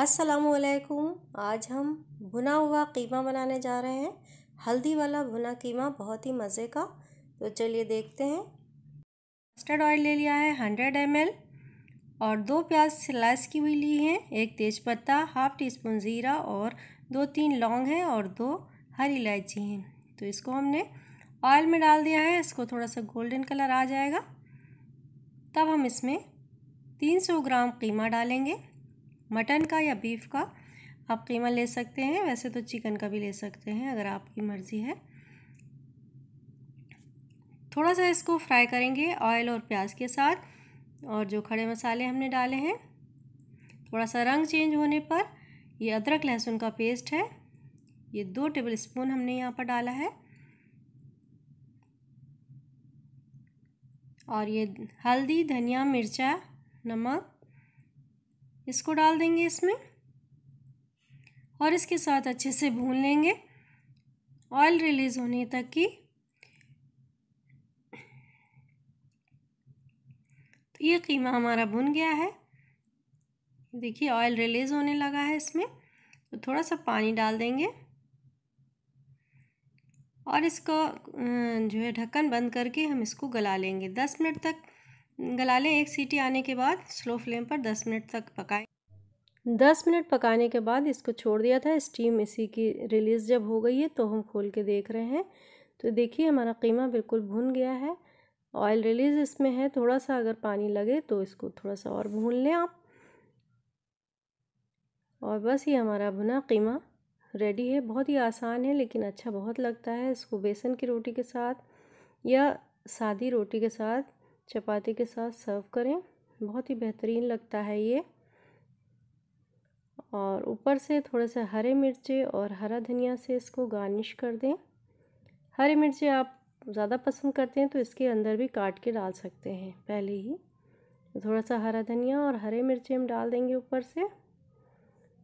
असलकुम आज हम भुना हुआ कीमा बनाने जा रहे हैं हल्दी वाला भुना कीमा बहुत ही मज़े का तो चलिए देखते हैं मस्टर्ड ऑयल ले लिया है हंड्रेड एम और दो प्याज स्लाइस की हुई ली हैं एक तेज़पत्ता हाफ टी स्पून ज़ीरा और दो तीन लौंग हैं और दो हरी इलायची हैं तो इसको हमने ऑयल में डाल दिया है इसको थोड़ा सा गोल्डन कलर आ जाएगा तब हम इसमें 300 ग्राम कीमा डालेंगे मटन का या बीफ का आप कीमा ले सकते हैं वैसे तो चिकन का भी ले सकते हैं अगर आपकी मर्ज़ी है थोड़ा सा इसको फ्राई करेंगे ऑयल और प्याज के साथ और जो खड़े मसाले हमने डाले हैं थोड़ा सा रंग चेंज होने पर ये अदरक लहसुन का पेस्ट है ये दो टेबल स्पून हमने यहाँ पर डाला है और ये हल्दी धनिया मिर्चा नमक इसको डाल देंगे इसमें और इसके साथ अच्छे से भून लेंगे ऑयल रिलीज़ होने तक की तो ये कीमा हमारा भुन गया है देखिए ऑयल रिलीज़ होने लगा है इसमें तो थोड़ा सा पानी डाल देंगे और इसको जो है ढक्कन बंद करके हम इसको गला लेंगे दस मिनट तक गला लें एक सीटी आने के बाद स्लो फ्लेम पर दस मिनट तक पकाएं दस मिनट पकाने के बाद इसको छोड़ दिया था स्टीम इसी की रिलीज़ जब हो गई है तो हम खोल के देख रहे हैं तो देखिए हमारा कीमा बिल्कुल भुन गया है ऑयल रिलीज़ इसमें है थोड़ा सा अगर पानी लगे तो इसको थोड़ा सा और भून लें आप और बस ये हमारा भुना कीमा रेडी है बहुत ही आसान है लेकिन अच्छा बहुत लगता है इसको बेसन की रोटी के साथ या सादी रोटी के साथ चपाती के साथ सर्व करें बहुत ही बेहतरीन लगता है ये और ऊपर से थोड़े से हरे मिर्चे और हरा धनिया से इसको गार्निश कर दें हरे मिर्चे आप ज़्यादा पसंद करते हैं तो इसके अंदर भी काट के डाल सकते हैं पहले ही थोड़ा सा हरा धनिया और हरे मिर्चे हम डाल देंगे ऊपर से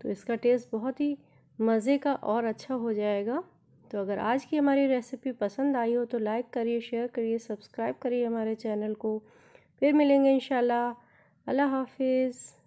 तो इसका टेस्ट बहुत ही मज़े का और अच्छा हो जाएगा तो अगर आज की हमारी रेसिपी पसंद आई हो तो लाइक करिए शेयर करिए सब्सक्राइब करिए हमारे चैनल को फिर मिलेंगे इन अल्लाह हाफिज़